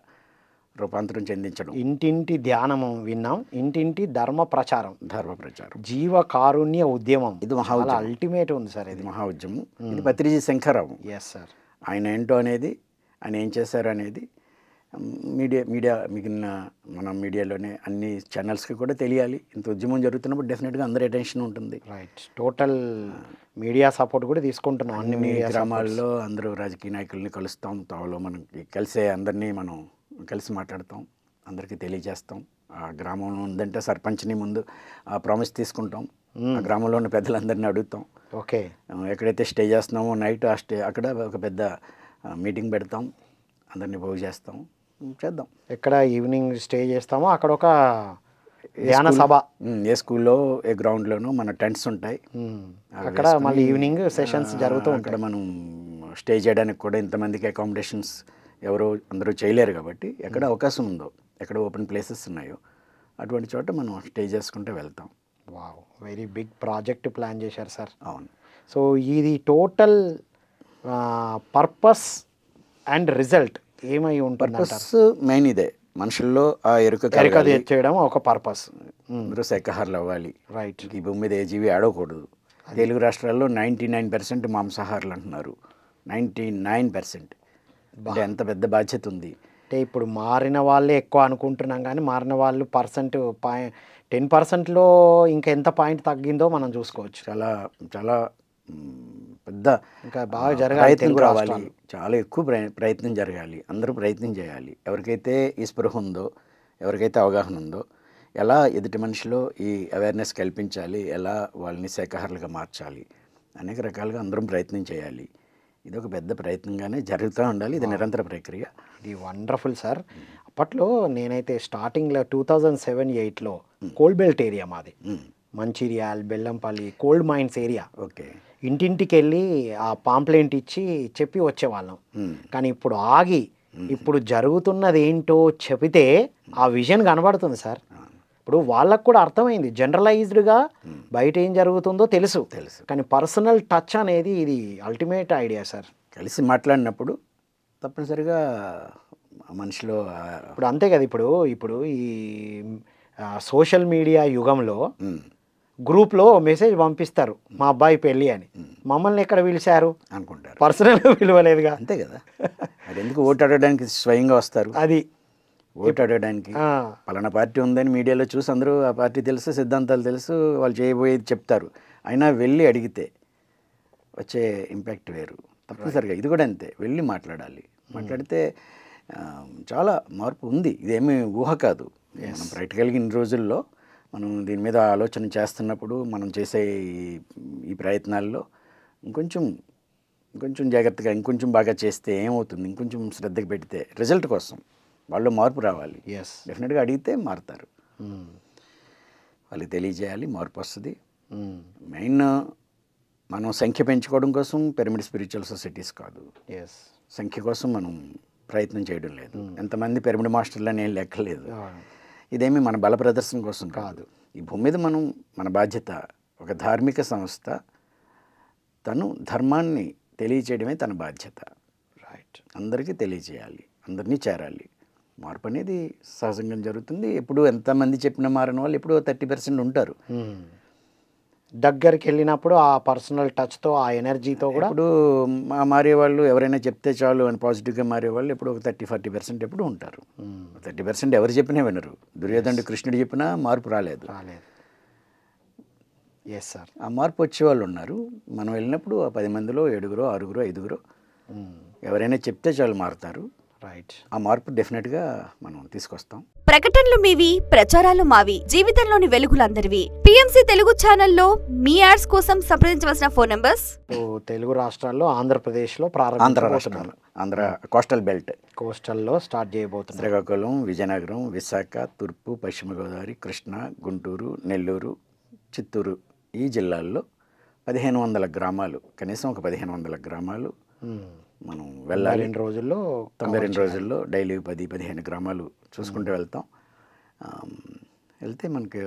రూపాంతరం చెందించడం ఇంటింటి ధ్యానము విన్నాం ఇంటింటి ధర్మ ప్రచారం ధర్మ ప్రచారం జీవ కారుణ్య ఉద్యమం ఇది మహా అల్టిమేట్ ఉంది సార్ ఇది మహా ఉద్యమం ఇది పత్రిజీ శంకరరావు ఎస్ సార్ ఆయన ఏంటో అనేది ఆయన ఏం చేశారు అనేది మీడియా మీడియా మిగిలిన మన మీడియాలోనే అన్ని ఛానల్స్కి కూడా తెలియాలి ఇంత ఉద్యమం జరుగుతున్నప్పుడు డెఫినెట్గా అందరి అటెన్షన్ ఉంటుంది రైట్ టోటల్ మీడియా సపోర్ట్ కూడా తీసుకుంటున్నాం అన్ని గ్రామాల్లో అందరూ రాజకీయ నాయకుల్ని కలుస్తాం తావలో మనం కలిసే అందరినీ మనం కలిసి మాట్లాడతాం అందరికీ తెలియజేస్తాం ఆ గ్రామంలో ఉందంటే సర్పంచ్ని ముందు ఆ ప్రామిస్ తీసుకుంటాం ఆ గ్రామంలో ఉన్న పెద్దలందరినీ అడుగుతాం ఓకే ఎక్కడైతే స్టే చేస్తున్నామో నైట్ ఆ స్టే అక్కడ ఒక పెద్ద మీటింగ్ పెడతాం అందరినీ భోగి చేస్తాం చేద్దాం ఎక్కడ ఈవినింగ్ స్టే చేస్తామో అక్కడ ఒక ధ్యాన సభ ఏ స్కూల్లో ఏ గ్రౌండ్లోనూ మన టెంట్స్ ఉంటాయి అక్కడ మళ్ళీ ఈవినింగ్ సెషన్స్ జరుగుతూ అక్కడ మనం స్టే చేయడానికి కూడా ఇంతమందికి అకామిడేషన్స్ ఎవరో అందరూ చేయలేరు కాబట్టి ఎక్కడ అవకాశం ఉందో ఎక్కడ ఓపెన్ ప్లేసెస్ ఉన్నాయో అటువంటి చోట మనం స్టే చేసుకుంటూ వెళ్తాం wow very big project plan చేశారు సార్ అవును సో ఇది టోటల్ పర్పస్ అండ్ రిజల్ట్ ఏమై ఉంటుంది పర్పస్ మెయిన్ ఇదే మనుషుల్లో ఆ ఎరుక ఎరుక చేయడం ఒక పర్పస్ అందరూ శాఖాహారులు అవ్వాలి రైట్ ఈ భూమి మీద ఏ జీవి ఆడకూడదు తెలుగు రాష్ట్రాల్లో నైంటీ నైన్ పర్సెంట్ మాంసాహారులు అంటున్నారు నైంటీ నైన్ పర్సెంట్ అంటే ఎంత పెద్ద బాధ్యత ఉంది అంటే ఇప్పుడు మారిన వాళ్ళే ఎక్కువ అనుకుంటున్నాం కానీ మారిన వాళ్ళు పర్సెంట్ పాయింట్ టెన్ పర్సెంట్లో ఇంకా ఎంత పాయింట్ తగ్గిందో మనం చూసుకోవచ్చు చాలా చాలా పెద్ద ఇంకా బాగా జరగాలి రావాలి చాలా ఎక్కువ ప్రయత్నం జరగాలి అందరూ ప్రయత్నం చేయాలి ఎవరికైతే ఈ స్పృహ ఉందో ఎవరికైతే అవగాహన ఉందో ఎలా ఎదుటి మనిషిలో ఈ అవేర్నెస్ కల్పించాలి ఎలా వాళ్ళని శాఖాహారులుగా మార్చాలి అనేక రకాలుగా అందరం ప్రయత్నం చేయాలి ఇది ఒక పెద్ద ప్రయత్నంగానే జరుగుతూ ఉండాలి ఇది నిరంతర ప్రక్రియ ఇది వండర్ఫుల్ సార్ అప్పట్లో నేనైతే స్టార్టింగ్లో టూ థౌజండ్ సెవెన్ ఎయిట్లో కోల్డ్ బెల్ట్ ఏరియా మాది Mancherial Bellampalli cold mines area okay ఇంటింటికి వెళ్ళి ఆ పాంప్లెంట్ ఇచ్చి చెప్పి వచ్చేవాళ్ళం కానీ ఇప్పుడు ఆగి ఇప్పుడు జరుగుతున్నది ఏంటో చెబితే ఆ విజన్ కనబడుతుంది సార్ ఇప్పుడు వాళ్ళకు కూడా అర్థమైంది జనరలైజ్డ్గా hmm. బయట ఏం జరుగుతుందో తెలుసు తెలుసు కానీ పర్సనల్ టచ్ అనేది ఇది అల్టిమేట్ ఐడియా సార్ కలిసి మాట్లాడినప్పుడు తప్పనిసరిగా మనిషిలో ఇప్పుడు అంతే కదా ఇప్పుడు ఇప్పుడు ఈ సోషల్ మీడియా యుగంలో hmm. గ్రూప్లో మెసేజ్ పంపిస్తారు hmm. మా అబ్బాయి పెళ్ళి అని మమ్మల్ని ఎక్కడ పిలిచారు అనుకుంటారు పర్సనల్గా పిలవలేదుగా అంతే కదా అది ఎందుకు ఓటు అడగడానికి స్వయంగా వస్తారు అది ఓట్ అడగడానికి పలానా పార్టీ ఉందని మీడియాలో చూసి అందరూ ఆ పార్టీ తెలుసు సిద్ధాంతాలు తెలుసు వాళ్ళు చేయబోయేది చెప్తారు అయినా వెళ్ళి అడిగితే వచ్చే ఇంపాక్ట్ వేరు తప్పనిసరిగా ఇది కూడా అంతే వెళ్ళి మాట్లాడాలి మాట్లాడితే చాలా మార్పు ఉంది ఇదేమీ ఊహ కాదు మనం కలిగిన రోజుల్లో మనం దీని మీద ఆలోచన చేస్తున్నప్పుడు మనం చేసే ఈ ప్రయత్నాల్లో ఇంకొంచెం ఇంకొంచెం జాగ్రత్తగా ఇంకొంచెం బాగా చేస్తే ఏమవుతుంది ఇంకొంచెం శ్రద్ధకు పెడితే రిజల్ట్ కోసం వాళ్ళు మార్పు రావాలి ఎస్ డెఫినెట్గా అడిగితే మారుతారు hmm. వాళ్ళకి తెలియజేయాలి మార్పు వస్తుంది మెయిన్ hmm. మనం సంఖ్య పెంచుకోవడం కోసం పిరమిడ్ స్పిరిచువల్ సొసైటీస్ కాదు ఎస్ సంఖ్య కోసం మనం ప్రయత్నం చేయడం లేదు hmm. ఎంతమంది పిరమిడ్ మాస్టర్లని ఏం లెక్కలేదు ఇదేమి మన బల ప్రదర్శన కోసం కాదు ఈ భూమి మీద మనం మన బాధ్యత ఒక ధార్మిక సంస్థ తను ధర్మాన్ని తెలియచేయడమే తన బాధ్యత రైట్ అందరికీ తెలియచేయాలి అందరినీ చేరాలి మార్పు అనేది సహజంగా జరుగుతుంది ఎప్పుడు ఎంతమంది చెప్పిన మారిన వాళ్ళు ఎప్పుడు థర్టీ పర్సెంట్ ఉంటారు దగ్గరికి వెళ్ళినప్పుడు ఆ పర్సనల్ టచ్తో ఆ ఎనర్జీతో కూడా ఇప్పుడు మారేవాళ్ళు ఎవరైనా చెప్తే చాలు అని పాజిటివ్గా మారేవాళ్ళు ఎప్పుడు ఒక థర్టీ ఫార్టీ పర్సెంట్ ఎప్పుడు ఉంటారు థర్టీ పర్సెంట్ ఎవరు చెప్పినా వినరు దుర్యోధనుడు కృష్ణుడు చెప్పినా మార్పు రాలేదు రాలేదు ఎస్ సార్ ఆ మార్పు వచ్చేవాళ్ళు ఉన్నారు మనం వెళ్ళినప్పుడు ఆ పది మందిలో ఏడుగురో ఆరుగురో ఐదుగురో ఎవరైనా చెప్తే చాలు మారుతారు రైట్ ఆ మార్పు డెఫినెట్గా మనం తీసుకొస్తాం ప్రకటనలు మీవి ప్రచారాలు మావి జీవితంలోని వెలుగులందరివి పిఎంసీ తెలుగు ఛానల్లో మీ యాడ్స్ కోసం సంప్రదించవలసిన ఫోన్ నంబర్స్ తెలుగు రాష్ట్రాల్లో ఆంధ్రప్రదేశ్లో ప్రారంభ ఆంధ్ర రాష్ట్రాలు ఆంధ్ర కోస్టల్ బెల్ట్ కోస్టల్లో స్టార్ట్ చేయబోతుంది శ్రీకాకుళం విజయనగరం విశాఖ తూర్పు పశ్చిమ గోదావరి కృష్ణ గుంటూరు నెల్లూరు చిత్తూరు ఈ జిల్లాల్లో పదిహేను వందల గ్రామాలు కనీసం ఒక పదిహేను వందల గ్రామాలు మనం వెళ్ళాలి రెండు రోజుల్లో తొంభై రెండు రోజుల్లో డైలీ పది పదిహేను గ్రామాలు చూసుకుంటూ వెళ్తాం వెళ్తే మనకి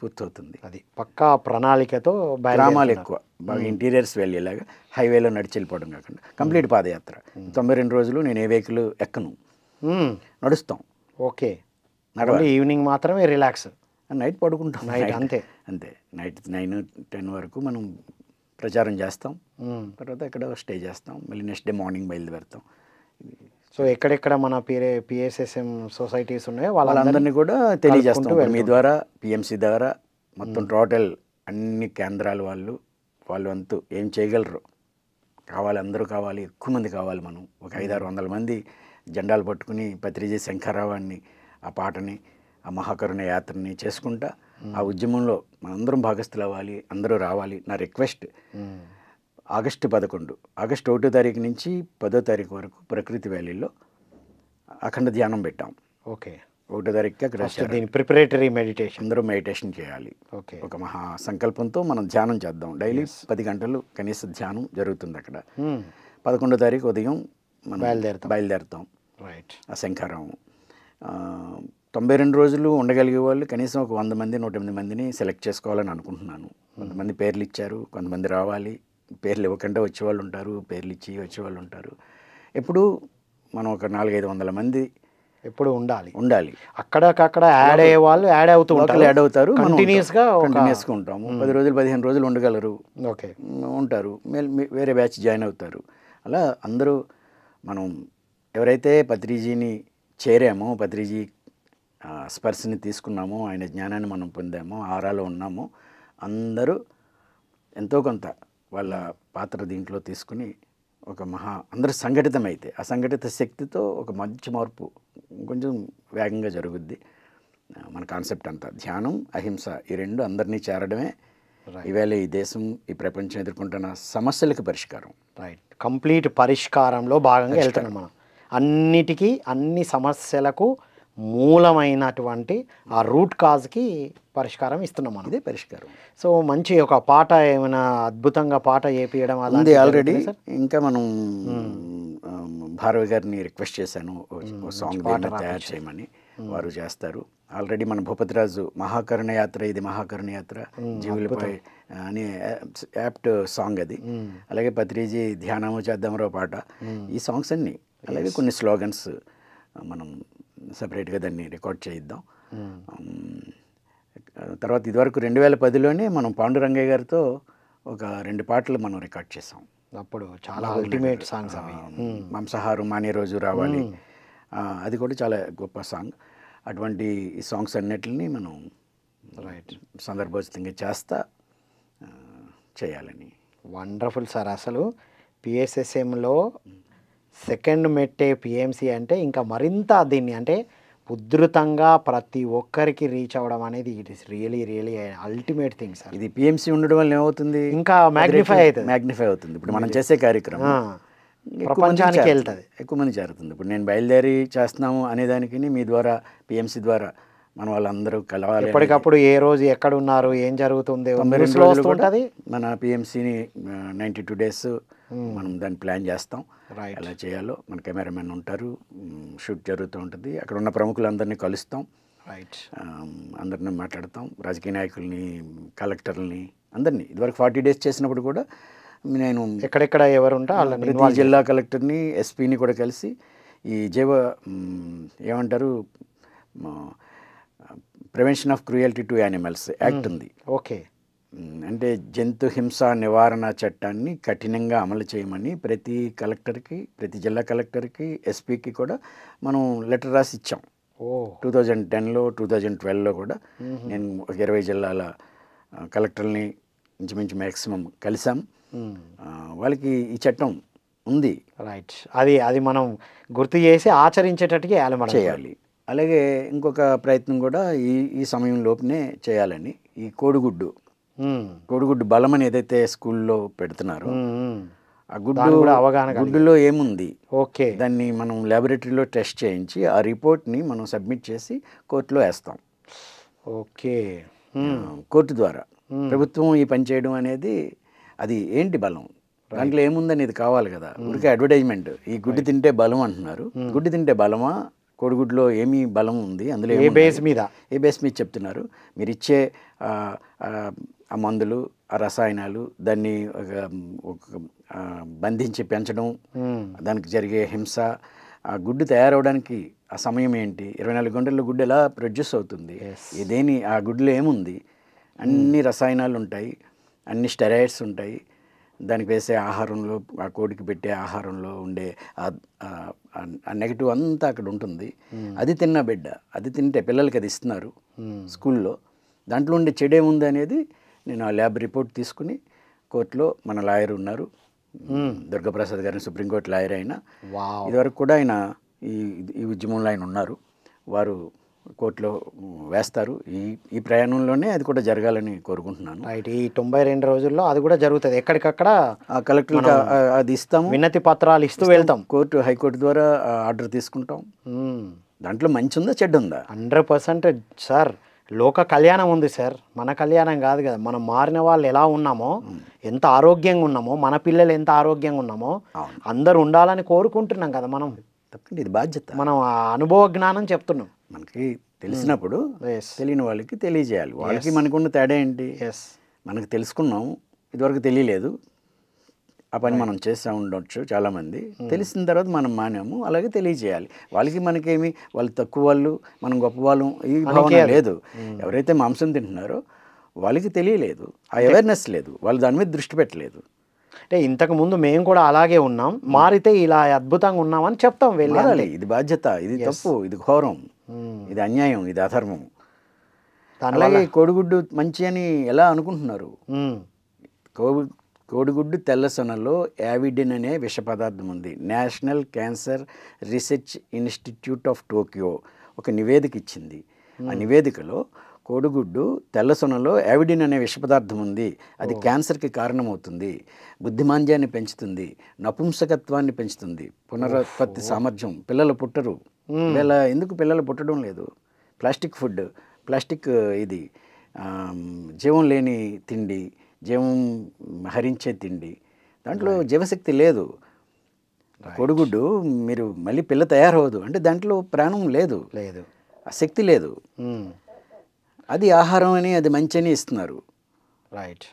పూర్తవుతుంది అది పక్కా ప్రణాళికతో గ్రామాలు ఎక్కువ బాగా ఇంటీరియర్స్ వెళ్ళేలాగా హైవేలో నడిచి వెళ్ళిపోవడం కాకుండా కంప్లీట్ పాదయాత్ర తొంభై రెండు రోజులు నేను ఏ వెహికల్ ఎక్కను నడుస్తాం ఓకే నడవాలి ఈవినింగ్ మాత్రమే రిలాక్స్ నైట్ పడుకుంటాం నైట్ అంతే అంతే నైట్ నైన్ టెన్ వరకు మనం ప్రచారం చేస్తాం తర్వాత ఇక్కడ స్టే చేస్తాం మళ్ళీ నెక్స్ట్ డే మార్నింగ్ బయలుదేరుతాం సో ఎక్కడెక్కడ మన పిఏ పిఎస్ఎస్ఎం సొసైటీస్ ఉన్నాయో వాళ్ళందరినీ కూడా తెలియజేస్తాం మీ ద్వారా పిఎంసీ ద్వారా మొత్తం టోటల్ అన్ని కేంద్రాల వాళ్ళు వాళ్ళు అంతూ ఏం చేయగలరు కావాలి అందరూ కావాలి ఎక్కువ మంది కావాలి మనం ఒక ఐదారు వందల మంది జెండాలు పట్టుకుని పత్రిజీ శంకరరావాన్ని ఆ పాటని ఆ మహాకరుణ యాత్రని చేసుకుంటా ఆ ఉద్యమంలో మనందరం భాగస్థులు అవ్వాలి అందరూ రావాలి నా రిక్వెస్ట్ ఆగస్టు పదకొండు ఆగస్టు ఒకటో తారీఖు నుంచి పదో తారీఖు వరకు ప్రకృతి వ్యాలీలో అఖండ ధ్యానం పెట్టాం ఓకే ఒకటో తారీఖు అక్కడ దీని ప్రిపరేటరీ మెడిటేషన్ అందరూ మెడిటేషన్ చేయాలి ఓకే ఒక మహా సంకల్పంతో మనం ధ్యానం చేద్దాం డైలీ పది గంటలు కనీస ధ్యానం జరుగుతుంది అక్కడ hmm. పదకొండో తారీఖు ఉదయం మనం బయలుదేరుతాం బయలుదేరుతాం రైట్ ఆ శంకారం తొంభై రెండు రోజులు ఉండగలిగే వాళ్ళు కనీసం ఒక వంద మంది నూట ఎనిమిది మందిని సెలెక్ట్ చేసుకోవాలని అనుకుంటున్నాను కొంతమంది పేర్లు ఇచ్చారు కొంతమంది రావాలి పేర్లు ఇవ్వకుండా వచ్చేవాళ్ళు ఉంటారు పేర్లు ఇచ్చి వచ్చేవాళ్ళు ఉంటారు ఎప్పుడు మనం ఒక నాలుగైదు వందల మంది ఎప్పుడు ఉండాలి ఉండాలి అక్కడక్కడ యాడ్ అయ్యే వాళ్ళు యాడ్ అవుతూ ఉంటారు యాడ్ అవుతారు కంటిన్యూస్గా కంటిన్యూస్గా ఉంటాము పది రోజులు పదిహేను రోజులు ఉండగలరు ఓకే ఉంటారు వేరే బ్యాచ్ జాయిన్ అవుతారు అలా అందరూ మనం ఎవరైతే పత్రిజీని చేరామో పత్రిజీ స్పర్శని తీసుకున్నాము ఆయన జ్ఞానాన్ని మనం పొందాము ఆరాలో ఉన్నాము అందరూ ఎంతో కొంత వాళ్ళ పాత్ర దీంట్లో తీసుకుని ఒక మహా అందరూ సంఘటితమైతే అసంఘటిత శక్తితో ఒక మంచి మార్పు కొంచెం వేగంగా జరుగుద్ది మన కాన్సెప్ట్ అంతా ధ్యానం అహింస ఈ రెండు అందరినీ చేరడమే ఇవాళ ఈ దేశం ఈ ప్రపంచం ఎదుర్కొంటున్న సమస్యలకు పరిష్కారం రైట్ కంప్లీట్ పరిష్కారంలో భాగంగా వెళ్తున్నాం మనం అన్నిటికీ అన్ని సమస్యలకు మూలమైనటువంటి ఆ రూట్ కాజ్కి పరిష్కారం ఇస్తున్నాం అనేది పరిష్కారం సో మంచి ఒక పాట ఏమైనా అద్భుతంగా పాట చేపించడం అలాంటి ఆల్రెడీ ఇంకా మనం hmm. భారవి గారిని రిక్వెస్ట్ చేశాను hmm. సాంగ్ పాట తయారు చేయమని hmm. వారు చేస్తారు ఆల్రెడీ మన భూపతిరాజు మహాకరుణ యాత్ర ఇది మహాకరుణ యాత్ర జీవులపై అనే యాప్ట్ సాంగ్ అది అలాగే పత్రిజీ ధ్యానము చేద్దామరో పాట ఈ సాంగ్స్ అన్నీ అలాగే కొన్ని స్లోగన్స్ మనం సపరేట్గా దాన్ని రికార్డ్ చేయిద్దాం తర్వాత ఇదివరకు రెండు వేల పదిలోనే మనం పాండురంగయ్య గారితో ఒక రెండు పాటలు మనం రికార్డ్ చేసాం అప్పుడు చాలా అల్టిమేట్ సాంగ్స్ అవి మాంసాహారం మానే రోజు రావాలి అది కూడా చాలా గొప్ప సాంగ్ అటువంటి సాంగ్స్ అన్నిటిని మనం రైట్ సందర్భోచితంగా చేస్తా చేయాలని వండర్ఫుల్ సార్ అసలు పిఎస్ఎస్ఎంలో సెకండ్ మెట్టే పిఎంసి అంటే ఇంకా మరింత దీన్ని అంటే ఉధృతంగా ప్రతి ఒక్కరికి రీచ్ అవ్వడం అనేది it is really really ultimate thing sir ఇది పిఎంసి ఉండడం వల్ల ఏమవుతుంది ఇంకా మ్యాగ్నిఫై అవుతుంది మ్యాగ్నిఫై అవుతుంది ఇప్పుడు మనం చేసే కార్యక్రమం ప్రపంచానికి వెళ్తుంది ఎక్కువ మంది చేరుతుంది ఇప్పుడు నేను బయలుదేరి చేస్తున్నాము అనేదానికి మీ ద్వారా పిఎంసి ద్వారా మన వాళ్ళందరూ కలవాలి ఎప్పటికప్పుడు ఏ రోజు ఎక్కడ ఉన్నారు ఏం జరుగుతుంది మన పిఎంసీని నైంటీ టూ డేస్ మనం దాన్ని ప్లాన్ చేస్తాం ఎలా చేయాలో మన కెమెరామెన్ ఉంటారు షూట్ జరుగుతూ ఉంటుంది అక్కడ ఉన్న ప్రముఖులందరినీ కలుస్తాం రైట్ అందరినీ మాట్లాడతాం రాజకీయ నాయకుల్ని కలెక్టర్ని అందరినీ ఇదివరకు ఫార్టీ డేస్ చేసినప్పుడు కూడా నేను ఎక్కడెక్కడ ఎవరు ఉంటా ప్రతి జిల్లా కలెక్టర్ని ఎస్పీని కూడా కలిసి ఈ జీవ ఏమంటారు prevention of cruelty to animals act ఉంది ఓకే అంటే జంతు హింస నివారణ చట్టాన్ని కఠినంగా అమలు చేయమని ప్రతి కలెక్టర్కి ప్రతి జిల్లా కలెక్టర్కి ఎస్పీకి కూడా మనం లెటర్ రాసి ఇచ్చాం టూ థౌజండ్ టెన్లో టూ థౌజండ్ ట్వెల్వ్లో కూడా నేను ఒక ఇరవై జిల్లాల కలెక్టర్ని ఇంచుమించు మ్యాక్సిమం కలిసాం వాళ్ళకి ఈ చట్టం ఉంది రైట్ అది అది మనం గుర్తు చేసి ఆచరించేటట్టుగా ఏలమడ చేయాలి అలాగే ఇంకొక ప్రయత్నం కూడా ఈ ఈ సమయం లోపునే చేయాలని ఈ కోడిగుడ్డు కోడిగుడ్డు బలం అని ఏదైతే స్కూల్లో పెడుతున్నారు ఆ గుడ్డు కూడా అవగాహన గుడ్డులో ఏముంది ఓకే దాన్ని మనం ల్యాబొరేటరీలో టెస్ట్ చేయించి ఆ రిపోర్ట్ని మనం సబ్మిట్ చేసి కోర్టులో వేస్తాం ఓకే కోర్టు ద్వారా ప్రభుత్వం ఈ పని చేయడం అనేది అది ఏంటి బలం దాంట్లో ఏముందనేది కావాలి కదా ఊరికే అడ్వర్టైజ్మెంట్ ఈ గుడ్డు తింటే బలం అంటున్నారు గుడ్డు తింటే బలమా కోడిగుడ్లో ఏమి బలం ఉంది అందులో ఏ బేస్ మీద ఏ బేస్ మీద చెప్తున్నారు మీరు ఇచ్చే ఆ మందులు ఆ రసాయనాలు దాన్ని బంధించి పెంచడం దానికి జరిగే హింస ఆ గుడ్డు తయారవడానికి ఆ సమయం ఏంటి ఇరవై నాలుగు గంటల్లో గుడ్డు ఎలా ప్రొడ్యూస్ అవుతుంది ఇదేని ఆ గుడ్లో ఏముంది అన్ని రసాయనాలు ఉంటాయి అన్ని స్టెరాయిడ్స్ ఉంటాయి దానికి వేసే ఆహారంలో ఆ కోడికి పెట్టే ఆహారంలో ఉండే ఆ నెగిటివ్ అంతా అక్కడ ఉంటుంది అది తిన్న బిడ్డ అది తింటే పిల్లలకి అది ఇస్తున్నారు స్కూల్లో దాంట్లో ఉండే ఉంది అనేది నేను ఆ ల్యాబ్ రిపోర్ట్ తీసుకుని కోర్టులో మన లాయర్ ఉన్నారు దుర్గప్రసాద్ గారిని సుప్రీంకోర్టు లాయర్ అయినా ఇదివరకు కూడా ఆయన ఈ ఈ ఉద్యమంలో ఆయన ఉన్నారు వారు కోర్టులో వేస్తారు ఈ ఈ ప్రయాణంలోనే అది కూడా జరగాలని కోరుకుంటున్నాను రైట్ ఈ తొంభై రెండు రోజుల్లో అది కూడా జరుగుతుంది ఎక్కడికక్కడ కలెక్టర్ అది ఇస్తాం వినతి పత్రాలు ఇస్తూ వెళ్తాం కోర్టు హైకోర్టు ద్వారా ఆర్డర్ తీసుకుంటాం దాంట్లో మంచి ఉందా చెడ్డ ఉందా హండ్రెడ్ పర్సెంట్ సార్ లోక కళ్యాణం ఉంది సార్ మన కళ్యాణం కాదు కదా మనం మారిన వాళ్ళు ఎలా ఉన్నామో ఎంత ఆరోగ్యంగా ఉన్నామో మన పిల్లలు ఎంత ఆరోగ్యంగా ఉన్నామో అందరు ఉండాలని కోరుకుంటున్నాం కదా మనం తప్పకుండా ఇది బాధ్యత మనం అనుభవ జ్ఞానం చెప్తున్నాం మనకి తెలిసినప్పుడు hmm. తెలియని వాళ్ళకి తెలియజేయాలి వాళ్ళకి మనకున్న తేడా ఏంటి మనకు తెలుసుకున్నాం ఇదివరకు తెలియలేదు ఆ పని మనం చేస్తూ ఉండొచ్చు చాలామంది hmm. తెలిసిన తర్వాత మనం మానేము అలాగే తెలియజేయాలి వాళ్ళకి మనకేమి వాళ్ళు తక్కువ వాళ్ళు మనం గొప్ప వాళ్ళు ఈ భావన లేదు hmm. ఎవరైతే మాంసం తింటున్నారో వాళ్ళకి తెలియలేదు ఆ అవేర్నెస్ లేదు వాళ్ళు దాని మీద దృష్టి పెట్టలేదు అంటే ఇంతకు ముందు మేము కూడా అలాగే ఉన్నాం మారితే ఇలా అద్భుతంగా ఉన్నామని చెప్తాం వెళ్ళాలి ఇది బాధ్యత ఇది తప్పు ఇది ఘోరం Hmm. ఇది అన్యాయం ఇది అధర్మం అలాగే కోడిగుడ్డు మంచి అని ఎలా అనుకుంటున్నారు hmm. కోడిగుడ్డు తెల్ల సొనలో యావిడిన్ అనే విష పదార్థం ఉంది National Cancer Research Institute of Tokyo ఒక నివేదిక ఇచ్చింది hmm. ఆ నివేదికలో కోడిగుడ్డు తెల్ల సొనలో యావిడిన్ అనే విష పదార్థం ఉంది అది oh. క్యాన్సర్కి కారణమవుతుంది బుద్ధిమాంద్యాన్ని పెంచుతుంది నపుంసకత్వాన్ని పెంచుతుంది పునరుత్పత్తి oh. సామర్థ్యం పిల్లలు పుట్టరు వీళ్ళ ఎందుకు పిల్లలు పుట్టడం లేదు ప్లాస్టిక్ ఫుడ్ ప్లాస్టిక్ ఇది జీవం లేని తిండి జీవం హరించే తిండి దాంట్లో జీవశక్తి లేదు కొడుగుడ్డు మీరు మళ్ళీ పిల్ల తయారవదు అంటే దాంట్లో ప్రాణం లేదు లేదు ఆ శక్తి లేదు అది ఆహారం అని అది మంచి అని ఇస్తున్నారు రైట్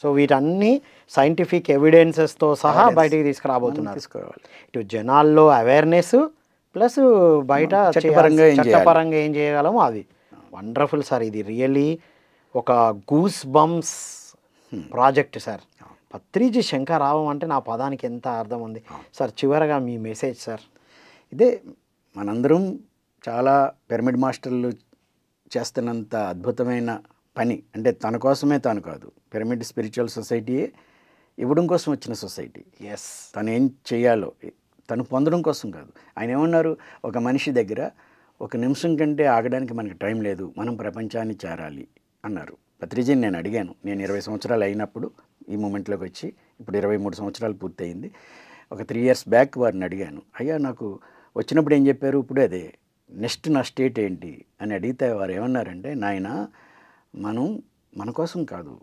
సో వీటన్ని సైంటిఫిక్ ఎవిడెన్సెస్తో సహా బయటికి తీసుకురాబోతున్నారు తీసుకోవాలి ఇటు జనాల్లో అవేర్నెస్ ప్లస్ బయట చట్టపరంగా ఏం చేయగలము అది వండర్ఫుల్ సార్ ఇది రియలీ ఒక goose bumps project sir Patriji శంకరావం అంటే నా పదానికి ఎంత అర్థం ఉంది సార్ చివరగా మీ మెసేజ్ సార్ ఇదే మనందరం చాలా పిరమిడ్ మాస్టర్లు చేస్తున్నంత అద్భుతమైన పని అంటే తన కోసమే తాను కాదు పిరమిడ్ స్పిరిచువల్ సొసైటీయే ఇవ్వడం కోసం వచ్చిన సొసైటీ ఎస్ తను ఏం చేయాలో తను పొందడం కోసం కాదు ఆయన ఏమన్నారు ఒక మనిషి దగ్గర ఒక నిమిషం కంటే ఆగడానికి మనకి టైం లేదు మనం ప్రపంచాన్ని చేరాలి అన్నారు పత్రిజీని నేను అడిగాను నేను ఇరవై సంవత్సరాలు అయినప్పుడు ఈ మూమెంట్లోకి వచ్చి ఇప్పుడు ఇరవై మూడు సంవత్సరాలు పూర్తయింది ఒక త్రీ ఇయర్స్ బ్యాక్ వారిని అడిగాను అయ్యా నాకు వచ్చినప్పుడు ఏం చెప్పారు ఇప్పుడు అదే నెక్స్ట్ నా స్టేట్ ఏంటి అని అడిగితే వారు ఏమన్నారంటే నాయన మనం మన కోసం కాదు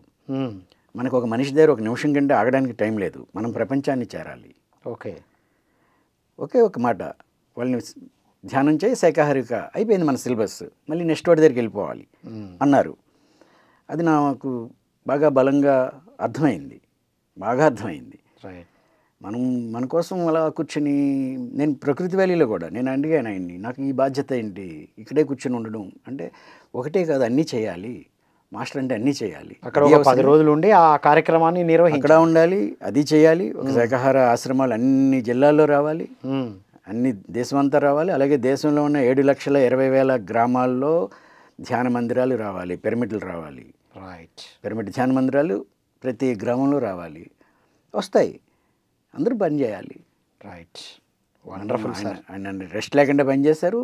మనకు ఒక మనిషి దగ్గర ఒక నిమిషం కంటే ఆగడానికి టైం లేదు మనం ప్రపంచాన్ని చేరాలి ఓకే ఒకే ఒక మాట వాళ్ళని ధ్యానం చేయి శాఖాహారిక అయిపోయింది మన సిలబస్ మళ్ళీ నెక్స్ట్ వాటి దగ్గరికి వెళ్ళిపోవాలి అన్నారు అది నాకు బాగా బలంగా అర్థమైంది బాగా అర్థమైంది మనం మన కోసం అలా కూర్చొని నేను ప్రకృతి వ్యాలీలో కూడా నేను అడిగాను ఆయన్ని నాకు ఈ బాధ్యత ఏంటి ఇక్కడే కూర్చొని ఉండడం అంటే ఒకటే కాదు అన్నీ చేయాలి మాస్టర్ అంటే అన్నీ చేయాలి అక్కడ ఒక పది రోజులు ఉండి ఆ కార్యక్రమాన్ని నిర్వహించి ఉండాలి అది చేయాలి ఒక శాఖాహార ఆశ్రమాలు అన్ని జిల్లాల్లో రావాలి అన్ని దేశమంతా రావాలి అలాగే దేశంలో ఉన్న ఏడు లక్షల ఇరవై వేల గ్రామాల్లో ధ్యాన మందిరాలు రావాలి పిరమిడ్లు రావాలి రైట్ పిరమిడ్ ధ్యాన మందిరాలు ప్రతి గ్రామంలో రావాలి వస్తాయి అందరూ బంద్ చేయాలి రైట్ వండర్ఫుల్ సార్ ఆయన రెస్ట్ లేకుండా పనిచేశారు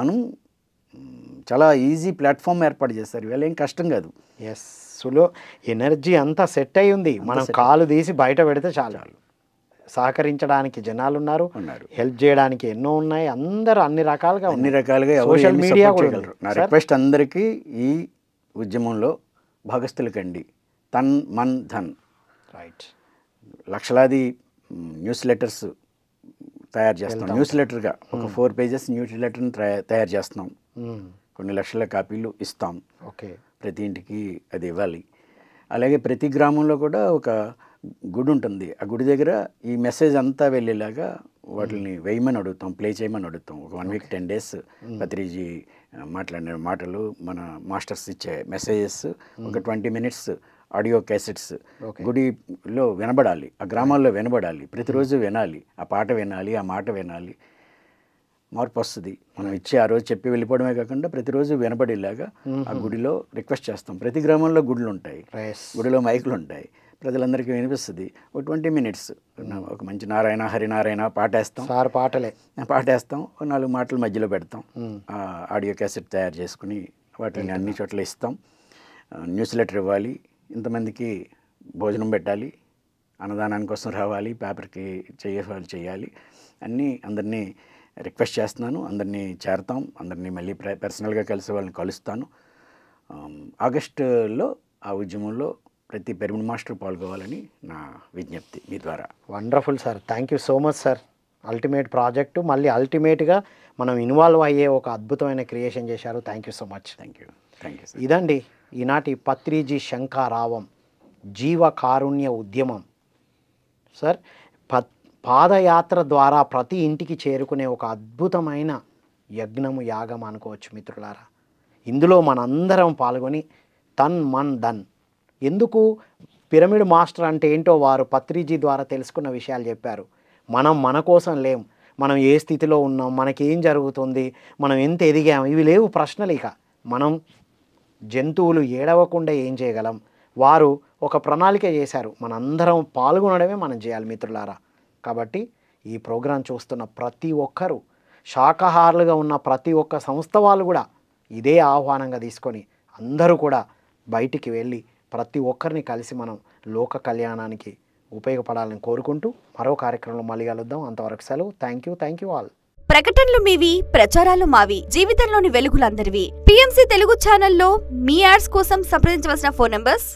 మనం చాలా ఈజీ ప్లాట్ఫామ్ ఏర్పాటు చేస్తారు ఇవాళ ఏం కష్టం కాదు ఎస్ సులో ఎనర్జీ అంతా సెట్ అయి ఉంది మనం కాలు తీసి బయట పెడితే చాలు సహకరించడానికి జనాలు ఉన్నారు హెల్ప్ చేయడానికి ఎన్నో ఉన్నాయి అందరూ అన్ని రకాలుగా అన్ని రకాలుగా సోషల్ మీడియా కూడా నా రిక్వెస్ట్ అందరికీ ఈ ఉద్యమంలో భాగస్థులు కండి తన్ మన్ ధన్ రైట్ లక్షలాది న్యూస్ లెటర్స్ తయారు చేస్తాం న్యూస్ లెటర్గా ఒక ఫోర్ పేజెస్ న్యూస్ లెటర్ని తయారు చేస్తున్నాం కొన్ని లక్షల కాపీలు ఇస్తాం ఓకే ప్రతి ఇంటికి అది ఇవ్వాలి అలాగే ప్రతి గ్రామంలో కూడా ఒక గుడి ఉంటుంది ఆ గుడి దగ్గర ఈ మెసేజ్ అంతా వెళ్ళేలాగా వాటిని వేయమని అడుగుతాం ప్లే చేయమని అడుగుతాం ఒక one week ten days Patriji మాట్లాడిన మాటలు మన మాస్టర్స్ ఇచ్చే మెసేజెస్ ఒక ట్వంటీ మినిట్స్ ఆడియో క్యాసెట్స్ గుడిలో వినబడాలి ఆ గ్రామాల్లో వినబడాలి ప్రతిరోజు వినాలి ఆ పాట వినాలి ఆ మాట వినాలి మార్పు వస్తుంది మనం ఇచ్చి ఆ రోజు చెప్పి వెళ్ళిపోవడమే కాకుండా ప్రతిరోజు వినబడేలాగా ఆ గుడిలో రిక్వెస్ట్ చేస్తాం ప్రతి గ్రామంలో గుడులు ఉంటాయి గుడిలో మైకులు ఉంటాయి ప్రజలందరికీ వినిపిస్తుంది ఒక ట్వంటీ మినిట్స్ ఒక మంచి నారాయణ హరినారాయణ పాట వేస్తాం సార్ పాటలే పాట వేస్తాం నాలుగు మాటలు మధ్యలో పెడతాం ఆడియో క్యాసెట్ తయారు చేసుకుని వాటిని అన్ని చోట్ల ఇస్తాం న్యూస్ లెటర్ ఇవ్వాలి ఇంతమందికి భోజనం పెట్టాలి అన్నదానానికి కోసం రావాలి పేపర్కి చేయాలి చేయాలి అన్నీ అందరినీ రిక్వెస్ట్ చేస్తున్నాను అందరినీ చేరతాం అందరినీ మళ్ళీ పర్సనల్గా కలిసి వాళ్ళని కలుస్తాను ఆగస్టులో ఆ ఉద్యమంలో ప్రతి పెరిమిడ్ మాస్టర్ పాల్గొవాలని నా విజ్ఞప్తి మీ ద్వారా wonderful sir thank you so much sir ultimate project మళ్ళీ అల్టిమేట్గా మనం ఇన్వాల్వ్ అయ్యే ఒక అద్భుతమైన క్రియేషన్ చేశారు thank you so much thank you thank you ఇదండి ఈనాటి పత్రిజీ శంకారావం జీవ కారుణ్య ఉద్యమం సార్ పాదయాత్ర ద్వారా ప్రతి ఇంటికి చేరుకునే ఒక అద్భుతమైన యజ్ఞము యాగం అనుకోవచ్చు మిత్రులారా ఇందులో మనందరం పాల్గొని తన్ మన్ దన్ ఎందుకు పిరమిడ్ మాస్టర్ అంటే ఏంటో వారు పత్రిజీ ద్వారా తెలుసుకున్న విషయాలు చెప్పారు మనం మన కోసం లేం మనం ఏ స్థితిలో ఉన్నాం మనకేం జరుగుతుంది మనం ఎంత ఎదిగాం ఇవి లేవు ప్రశ్నలు ఇక మనం జంతువులు ఏడవకుండా ఏం చేయగలం వారు ఒక ప్రణాళిక చేశారు మనందరం పాల్గొనడమే మనం చేయాలి మిత్రులారా కాబట్టి ఈ ప్రోగ్రాం చూస్తున్న ప్రతి ఒక్కరూ శాకాహారులుగా ఉన్న ప్రతి ఒక్క సంస్థ వాళ్ళు కూడా ఇదే ఆహ్వానంగా తీసుకొని అందరూ కూడా బయటికి వెళ్ళి ప్రతి ఒక్కరిని కలిసి మనం లోక కళ్యాణానికి ఉపయోగపడాలని కోరుకుంటూ మరో కార్యక్రమంలో మళ్ళీ కలుద్దాం అంతవరకు సెలవు thank you thank you all ప్రకటనలు మీవి ప్రచారాలు మావి జీవితంలోని వెలుగులందరివి పిఎంసీ తెలుగు ఛానల్లో మీ యాడ్స్ కోసం సంప్రదించవలసిన ఫోన్ నంబర్స్